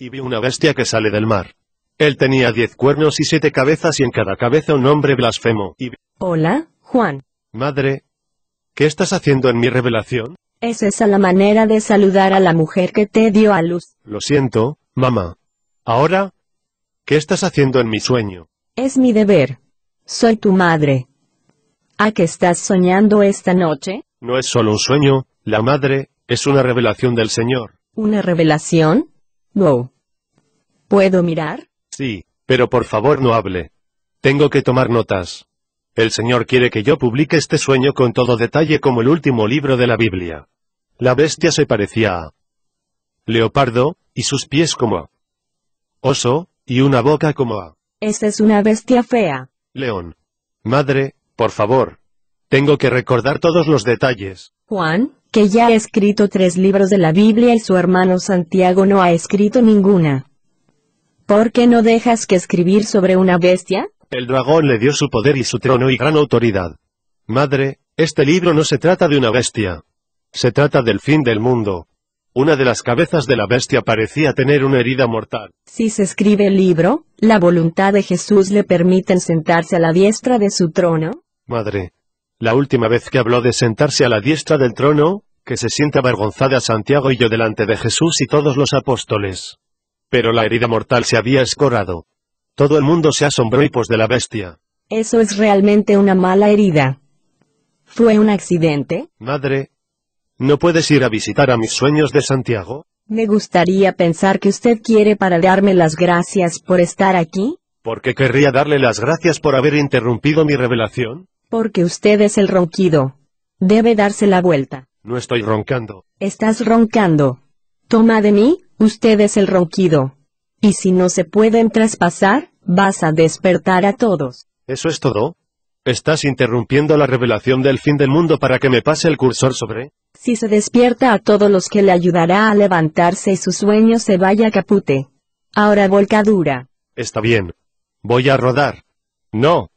y vi una bestia que sale del mar. Él tenía diez cuernos y siete cabezas y en cada cabeza un hombre blasfemo. Hola, Juan. Madre. ¿Qué estás haciendo en mi revelación? ¿Es esa la manera de saludar a la mujer que te dio a luz? Lo siento, mamá. Ahora. ¿Qué estás haciendo en mi sueño? Es mi deber. Soy tu madre. ¿A qué estás soñando esta noche? No es solo un sueño, la madre, es una revelación del Señor. ¿Una revelación? No. ¿Puedo mirar? Sí, pero por favor no hable. Tengo que tomar notas. El Señor quiere que yo publique este sueño con todo detalle como el último libro de la Biblia. La bestia se parecía a leopardo, y sus pies como a oso, y una boca como a... Esa es una bestia fea. León. Madre, por favor. Tengo que recordar todos los detalles. Juan, que ya ha escrito tres libros de la Biblia y su hermano Santiago no ha escrito ninguna. ¿Por qué no dejas que escribir sobre una bestia? El dragón le dio su poder y su trono y gran autoridad. Madre, este libro no se trata de una bestia. Se trata del fin del mundo. Una de las cabezas de la bestia parecía tener una herida mortal. Si se escribe el libro, la voluntad de Jesús le permite sentarse a la diestra de su trono. Madre, la última vez que habló de sentarse a la diestra del trono, que se siente avergonzada Santiago y yo delante de Jesús y todos los apóstoles. Pero la herida mortal se había escorado. Todo el mundo se asombró y pos pues de la bestia. Eso es realmente una mala herida. ¿Fue un accidente? Madre, ¿no puedes ir a visitar a mis sueños de Santiago? Me gustaría pensar que usted quiere para darme las gracias por estar aquí. ¿Por qué querría darle las gracias por haber interrumpido mi revelación? Porque usted es el ronquido. Debe darse la vuelta. No estoy roncando. Estás roncando. Toma de mí, usted es el ronquido. Y si no se pueden traspasar, vas a despertar a todos. ¿Eso es todo? ¿Estás interrumpiendo la revelación del fin del mundo para que me pase el cursor sobre? Si se despierta a todos los que le ayudará a levantarse y su sueño se vaya a capute. Ahora volcadura. Está bien. Voy a rodar. No,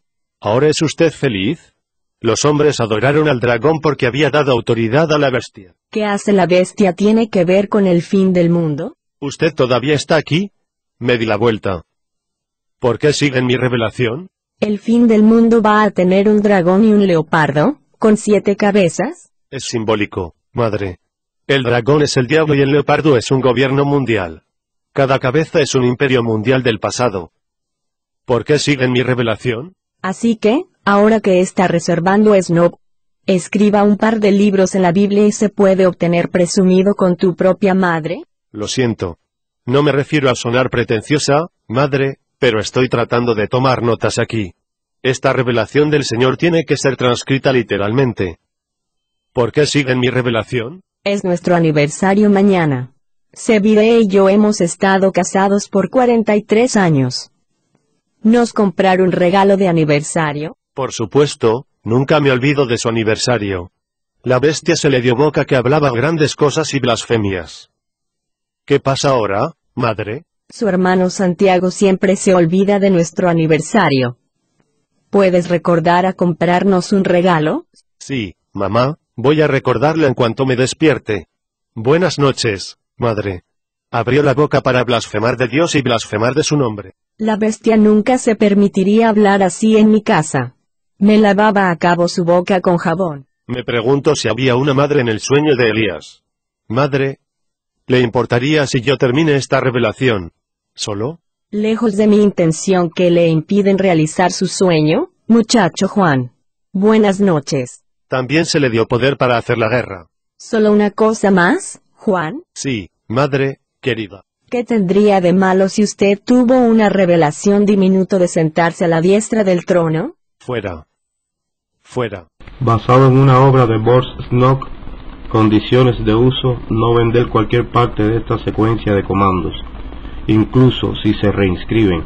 ¿Ahora es usted feliz? Los hombres adoraron al dragón porque había dado autoridad a la bestia. ¿Qué hace la bestia tiene que ver con el fin del mundo? ¿Usted todavía está aquí? Me di la vuelta. ¿Por qué siguen mi revelación? ¿El fin del mundo va a tener un dragón y un leopardo, con siete cabezas? Es simbólico, madre. El dragón es el diablo y el leopardo es un gobierno mundial. Cada cabeza es un imperio mundial del pasado. ¿Por qué siguen mi revelación? Así que, ahora que está reservando Snob, escriba un par de libros en la Biblia y se puede obtener presumido con tu propia madre. Lo siento. No me refiero a sonar pretenciosa, madre, pero estoy tratando de tomar notas aquí. Esta revelación del Señor tiene que ser transcrita literalmente. ¿Por qué siguen mi revelación? Es nuestro aniversario mañana. Sevide y yo hemos estado casados por 43 años. ¿Nos comprar un regalo de aniversario? Por supuesto, nunca me olvido de su aniversario. La bestia se le dio boca que hablaba grandes cosas y blasfemias. ¿Qué pasa ahora, madre? Su hermano Santiago siempre se olvida de nuestro aniversario. ¿Puedes recordar a comprarnos un regalo? Sí, mamá, voy a recordarle en cuanto me despierte. Buenas noches, madre. Abrió la boca para blasfemar de Dios y blasfemar de su nombre. La bestia nunca se permitiría hablar así en mi casa. Me lavaba a cabo su boca con jabón. Me pregunto si había una madre en el sueño de Elías. Madre, ¿le importaría si yo termine esta revelación? ¿Solo? Lejos de mi intención que le impiden realizar su sueño, muchacho Juan. Buenas noches. También se le dio poder para hacer la guerra. ¿Solo una cosa más, Juan? Sí, madre, querida. ¿Qué tendría de malo si usted tuvo una revelación diminuto de sentarse a la diestra del trono? Fuera. Fuera. Basado en una obra de Boris Snock, condiciones de uso, no vender cualquier parte de esta secuencia de comandos, incluso si se reinscriben.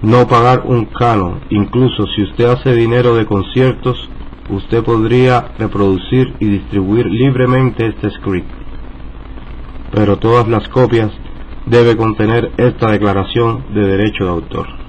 No pagar un canon, incluso si usted hace dinero de conciertos, usted podría reproducir y distribuir libremente este script. Pero todas las copias debe contener esta declaración de derecho de autor.